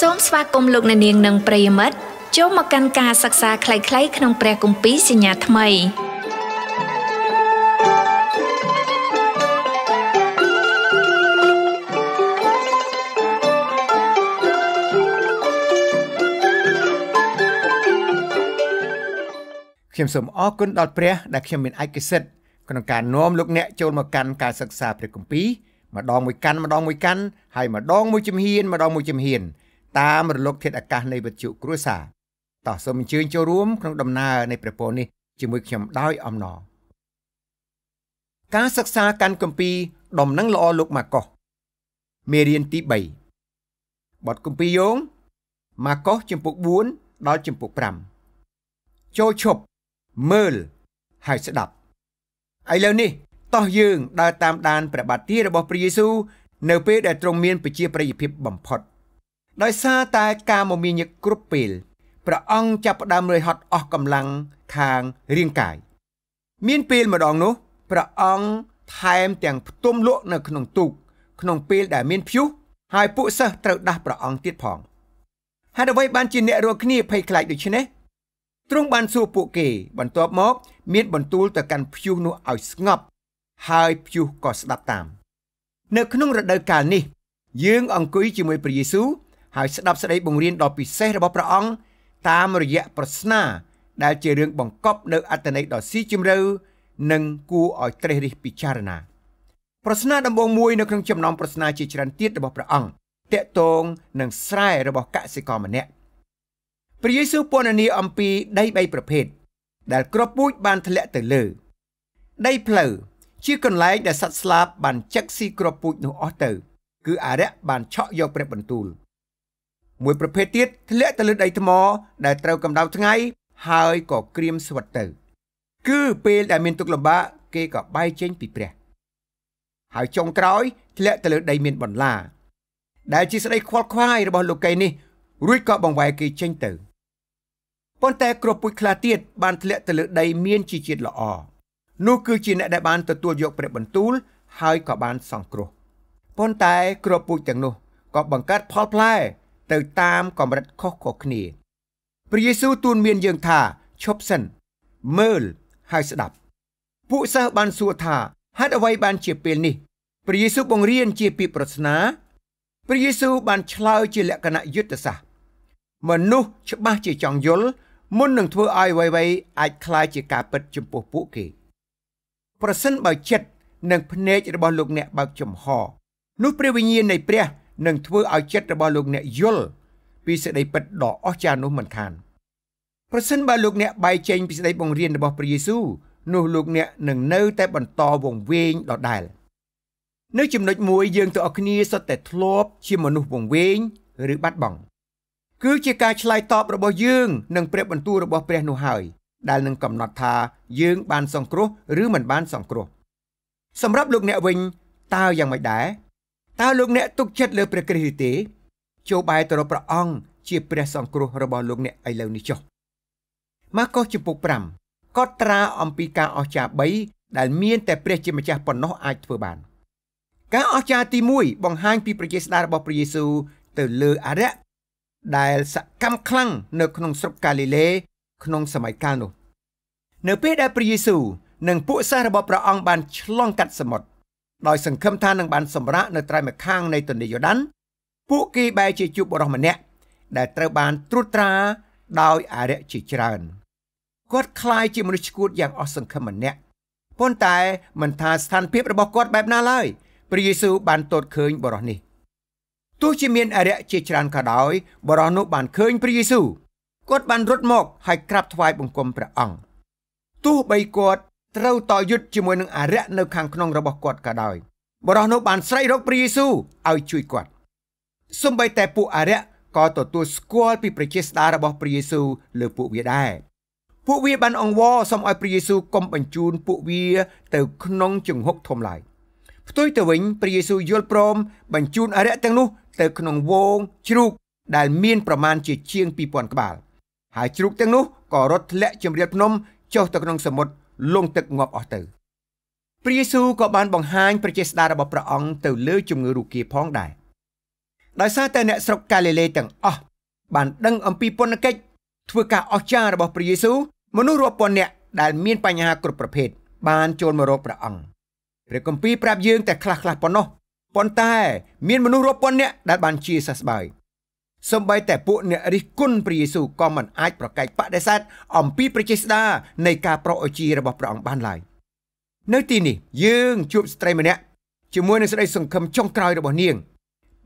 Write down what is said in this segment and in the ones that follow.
សូមស្វាគមន៍លោកអ្នកនាងនិងប្រិយមិត្តចូលមកកាន់ការសិក្សាខ្លីៗក្នុងព្រះគម្ពីរសញ្ញាថ្មីខ្ញុំសូមអរគុណដល់ព្រះដែលខ្ញុំមានឯកសិទ្ធិក្នុងការនាំលោកអ្នកចូលមកកាន់ការសិក្សាព្រះគម្ពីរម្ដងមួយកាន់ម្ដងមួយកាន់ហើយម្ដងមួយជំហានម្ដងមួយជំហានតាមរលកធាតុអាកាសនៃវិទ្យុគ្រួសារតោះសូមអញ្ជើញចូលរួមក្នុងដំណើរនៃព្រះពរនេះជាមួយខ្ញុំដោយអំណរការសិក្សាកាន់គម្ពីរដំណឹងល្អលោកម៉ាកុសមេរៀនទី3បទគម្ពីរយោងម៉ាកុសចំពុក4ដល់ចំពុក5ចូលឈប់មើលហើយស្ដាប់ឥឡូវនេះតោះយើងដើរតាមដានព្រះបាទទីរបស់ព្រះយេស៊ូវនៅពេលដែលទ្រង់មានប្រជា ប្រិយភាពបំផុត។ដោយសារតែការមមាញឹកគ្រប់ពេលព្រះអង្គចាប់ផ្ដើមរយហត់អស់កម្លាំងខាងរាងកាយមានពេលម្ដងនោះព្រះអង្គថែមទាំងផ្ទុំលក់នៅក្នុងទូក ក្នុងពេលដែលមានព្យុះហើយពួកសិស្សត្រូវដាស់ព្រះអង្គទៀតផងហេតុអ្វីបានជាអ្នករស់គ្នាភ័យខ្លាចដូច្នេះទ្រង់បានសួរពួកគេ បន្ទាប់មក មានបន្ទូលទៅកាន់ព្យុះនោះឲ្យស្ងប់ ហើយព្យុះក៏ស្ដាប់តាម នៅក្នុងរដូវកាលនេះ យើងអង្គុយជាមួយព្រះយេស៊ូវហើយស្ដាប់សេចក្តីបង្រៀនដ៏ពិសេសរបស់ព្រះអង្គតាមរយៈប្រស្នា ដែលជារឿងបង្កប់ នៅ អត្តន័យដ៏ស៊ីជម្រៅនិងគួរឲ្យត្រេះរិះពិចារណា ប្រស្នា ដំបូងមួយនៅក្នុងចំណោមប្រស្នាជាច្រើនទៀតរបស់ព្រះអង្គតកតងនឹងស្រែរបស់កសិករម្នាក់ព្រះយេស៊ូវពន្យល់អំពីដី3ប្រភេទដែលគ្រាប់ពូជបានធ្លាក់ទៅលើដីផ្លូវជាកន្លែងដែលសត្វស្លាបបានចឹកស៊ីគ្រាប់ពូជនោះអស់ទៅ គឺអារៈបានឆក់យកព្រះបន្ទូលមួយប្រភេទទៀតធ្លាក់ទៅលើដីថ្ម ដែលត្រូវកម្ដៅថ្ងៃ ហើយក៏ក្រៀមស្វិតទៅគឺពេលដែលមានទុក្ខលំបាកគេក៏បែកចេញពីព្រះហើយចុងក្រោយ ធ្លាក់ទៅលើដីមានបន្លាដែលជាស្ដីខ្វល់ខ្វាយរបស់លោកីនេះរួចក៏បង្វែរគេចេញទៅប៉ុន្តែគ្រាប់ពូជខ្លះទៀតបានធ្លាក់ទៅលើដីមានជីជាតិល្អនោះគឺជាអ្នកដែលបានទទួលយកព្រះបន្ទូល ហើយក៏បានសង្គ្រោះប៉ុន្តែគ្រាប់ពូជទាំងនោះក៏បង្កើតផលផ្លែទៅតាមកម្រិតខុសៗគ្នាព្រះយេស៊ូវទូនមានយើងថាឈប់សិនមើលហើយស្ដាប់ពួកសិស្សបានសួរថាហេតុអ្វីបានជាពេលនេះព្រះយេស៊ូវបង្រៀនជាពាក្យប្រស្នាព្រះយេស៊ូវបានឆ្លើយជាលក្ខណៈយុទ្ធសាស្ត្រមនុស្សច្បាស់ជាចង់យល់មុននឹងធ្វើឲ្យអ្វីៗអាចคล้ายជាការពិតចំពោះពួកគេប្រសិនបើចិត្តនិងភ្នែករបស់លោកអ្នកបើកចំហនោះព្រះវិញ្ញាណនៃព្រះនិងធ្វើឲ្យចិត្តរបស់លោកអ្នកយល់ពីសេចក្តីពិតដ៏អស្ចារ្យនោះមិនខានប្រសិន បើលោកអ្នកបែកចេញពីសេចក្តីបង្រៀនរបស់ព្រះយេស៊ូវនោះលោកអ្នកនឹងនៅតែបន្តវង្វេងដដែលនៅចំណុចមួយយើងទាំងអស់គ្នាសុទ្ធតែធ្លាប់ជាមនុស្សវង្វេង ឬបាត់បង់គឺជាការឆ្លើយតបរបស់យើងនឹងព្រះបន្ទូលរបស់ព្រះ នោះហើយ ដែលនឹងកំណត់ថាយើង បានសង្គ្រោះឬមិនបានសង្គ្រោះសម្រាប់លោកអ្នកវិញតើយ៉ាងម៉េចដែរតើលោកអ្នកទុកចិត្តលើ ព្រះគ្រីស្ទទេចូលបែរទៅរកព្រះអង្គជាព្រះសង្គ្រោះរបស់លោកអ្នកឥឡូវនេះចុះម៉ាកុសជំពូក5ក៏ត្រាអំពីការអស្ចារ្យ3ដែលមាន តែ ព្រះជាម្ចាស់ប៉ុណ្ណោះអាចធ្វើបាន ការអស្ចារ្យទី1បង្ហាញពីព្រះជាស្ដាររបស់ព្រះយេស៊ូវទៅលើអារ្យដែលសកម្មខ្លាំងនៅ ក្នុងស្រុកកាលីលេក្នុងសម័យកាលនោះ នៅ ពេលដែលព្រះយេស៊ូវនិងពួកសាសរបស់ព្រះអង្គបានឆ្លងកាត់សមុទ្រដោយសង្ឃឹមថានឹងបានសម្រាកនៅត្រៃម្ខាងនៃទន្លេយូដានពួកគេបែរជាជួបបរិសម្នាក់ដែលត្រូវបានត្រួតត្រាដោយអារ្យជាច្រើនគាត់คล้ายជាមនុស្សឈួតយ៉ាងអស់សង្ឃឹមម្នាក់ប៉ុន្តែមិនថាស្ថានភាពរបស់គាត់បែបណាឡើយព្រះយេស៊ូវបានទតឃើញបរិសនេះទោះជាមានអរិយជាច្រើនក៏ដោយបរិសនោះ បានឃើញ ព្រះយេស៊ូវគាត់បានរត់មកហើយក្រាបថ្វាយបង្គំព្រះអង្គទោះបីគាត់ត្រូវតយុទ្ធជាមួយនឹងអរិយនៅខាងក្នុងរបស់គាត់ក៏ដោយ បរោះនោះបានស្រែករកព្រះយេស៊ូវឲ្យជួយគាត់សំបីតែពួកអរិយក៏ទទួលស្គាល់ពីប្រជាស្ដាររបស់ព្រះយេស៊ូវលើពួកវាដែរពួកវាបានអង្វរសូមឲ្យព្រះយេស៊ូវកុំបញ្ជូនពួកវា ទៅក្នុងជង្ហុកធំឡើយផ្ទុយទៅវិញ ព្រះយេស៊ូវយល់ព្រម បញ្ជូនអរិយទាំងនោះទៅក្នុងវងជ្រូក ដែលមានប្រមាណជាជាង2000ក្បាលហើយជ្រូកទាំងនោះក៏រត់ធ្លាក់ជម្រាលភ្នំចុះទៅក្នុងសមុទ្រលង់ទឹកងាប់អស់ទៅព្រះយេស៊ូវក៏បានបង្ហាញព្រះចេស្តារបស់ព្រះអង្គទៅលើជំងឺរូគាផងដែរដោយសារតែអ្នកស្រុកកាលីលេទាំងអស់បានដឹងអំពីពន្ធកិច្ចធ្វើការអស្ចារ្យរបស់ព្រះយេស៊ូវមនុស្សរាប់ពាន់នាក់ដែលមានបញ្ហាគ្រប់ប្រភេទបានចូលមករកព្រះអង្គព្រះគម្ពីរប្រាប់យើងតែខ្លះៗប៉ុណ្ណោះប៉ុន្តែមានមនុស្សរាប់ពាន់នាក់ដែលបានជាសះស្បើយសំបីតែពួកអ្នករិះគន់ព្រះយេស៊ូវក៏មិនអាចប្រកែកបដិសេធអំពីព្រះចេស្តា នៃការប្រោសអជារបស់ព្រះអង្គបានឡើយនៅទីនេះ យើងជួបស្ត្រីម្នាក់ជាមួយនឹងសេចក្តីសង្ឃឹមចុងក្រោយរបស់នាង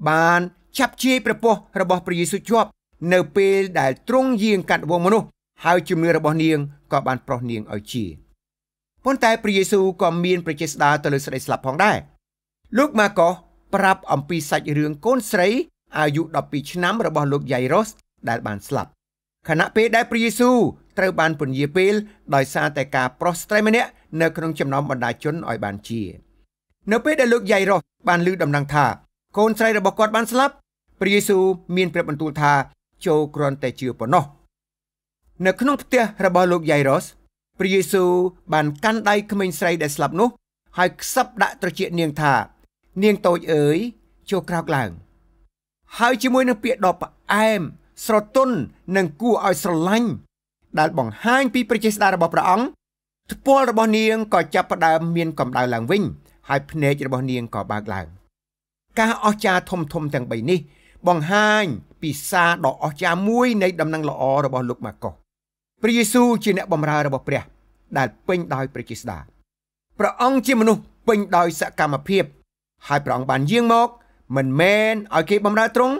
បានចាប់ជាយព្រះពស្ត្ររបស់ព្រះយេស៊ូវជាប់ នៅពេលដែលទ្រង់យាងកាត់វងមនុស្សហើយជំនឿរបស់នាងក៏បានប្រោសនាងឲ្យជាប៉ុន្តែព្រះយេស៊ូវក៏មានព្រះចេស្តាទៅលើសេចក្តីស្លាប់ផងដែរលោកម៉ាកុសប្រាប់អំពីសាច់រឿងកូនស្រីអាយុ12ឆ្នាំរបស់លោកយ៉ៃរ៉ូសដែលបានស្លាប់ខណៈពេលដែលព្រះយេស៊ូវត្រូវបានពន្យាពេលដោយសារតែការប្រោះស្ត្រីម្នាក់នៅក្នុងចំណោមបណ្ដាជនឲ្យបានជា នៅពេលដែលលោកយ៉ៃរ៉ូសបានឮដំណឹងថាកូនស្រីរបស់គាត់បានស្លាប់ព្រះយេស៊ូវមានប្រាប់បន្ទូលថា ចូលគ្រាន់តែជឿប៉ុណ្ណោះនៅក្នុងផ្ទះរបស់លោកយ៉ៃរ៉ូសព្រះយេស៊ូវបានកាន់ដៃក្មេងស្រីដែលស្លាប់នោះហើយខ្សឹបដាក់ត្រចៀកនាងថា នាងតូចអើយចូលក្រោកឡើង។ហើយជាមួយនឹងពាក្យដ៏ផ្អែមស្រទន់និងគួរឲ្យស្រឡាញ់ដែល បង្ហាញ ពីព្រះចេស្តារបស់ព្រះអង្គថ្ពាល់របស់នាងក៏ចាប់ផ្ដើមមានកម្ដៅឡើងវិញ ហើយភ្នែករបស់នាងក៏បើកឡើងការអស្ចារ្យធំធំទាំង3នេះ បង្ហាញពីសារដ៏អស្ចារ្យមួយ នៃ ដំណឹងល្អរបស់លោកម៉ាកុសព្រះយេស៊ូវជាអ្នកបម្រើរបស់ព្រះដែលពេញដោយព្រះចេស្តាព្រះអង្គជាមនុស្សពេញដោយសកម្មភាព ហើយព្រះអង្គបានយាងមកមិនមែនឲ្យគេបំរើទ្រង់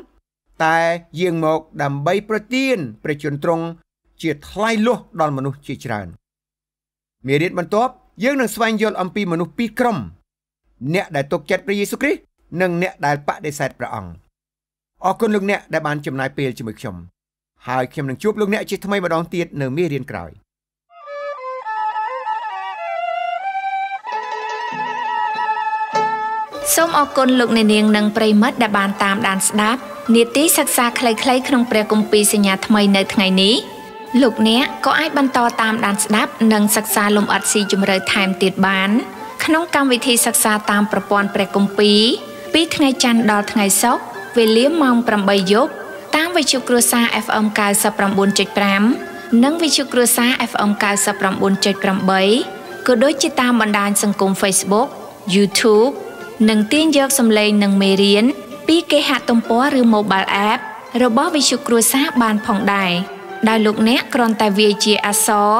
តែយាងមកដើម្បីប្រទានព្រះជន្មទ្រង់ជាថ្លៃលោះ ដល់មនុស្សជាច្រើនមេរៀនបន្ទាប់យើងនឹងស្វែងយល់អំពីមនុស្សពីរក្រុមអ្នកដែលទុកចិត្តព្រះយេស៊ូវគ្រីស្ទនិងអ្នកដែលបដិសេធព្រះអង្គអរគុណលោកអ្នកដែលបានចំណាយពេលជាមួយខ្ញុំហើយខ្ញុំនឹងជួបលោកអ្នកជាថ្មីម្ដងទៀតនៅមេរៀនក្រោយ។សូមអរគុណលោកអ្នកនាងនិងប្រិមិត្តដែលបានតាមដានស្ដាប់នីតិសិក្សាខ្លីៗក្នុងព្រះគម្ពីរសញ្ញាថ្មីនៅថ្ងៃនេះលោកអ្នកក៏អាចបន្តតាមដានស្ដាប់និងសិក្សាលំអិតស៊ីជម្រៅថែមទៀតបាន ក្នុងកម្មវិធីសិក្សាតាមប្រព័ន្ធព្រះគម្ពីរពីថ្ងៃច័ន្ទដល់ថ្ងៃសុក្រវេលាម៉ោង8យប់តាមវិទ្យុគ្រួសារ FM 99.5និងវិទ្យុគ្រួសារ FM 99.8ក៏ដូចជាតាមបណ្ដាញសង្គម Facebook YouTube និងទាញយកសម្លេងនិងមេរៀនពីគេហទំព័រឬ Mobile App របស់វិទ្យុគ្រួសារបានផងដែរដោយលោកអ្នកគ្រាន់តែវាយជាអក្សរ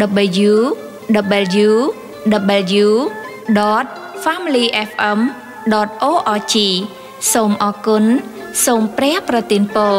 www.familyfm.org សូមអរគុណសូមព្រះប្រទានពរ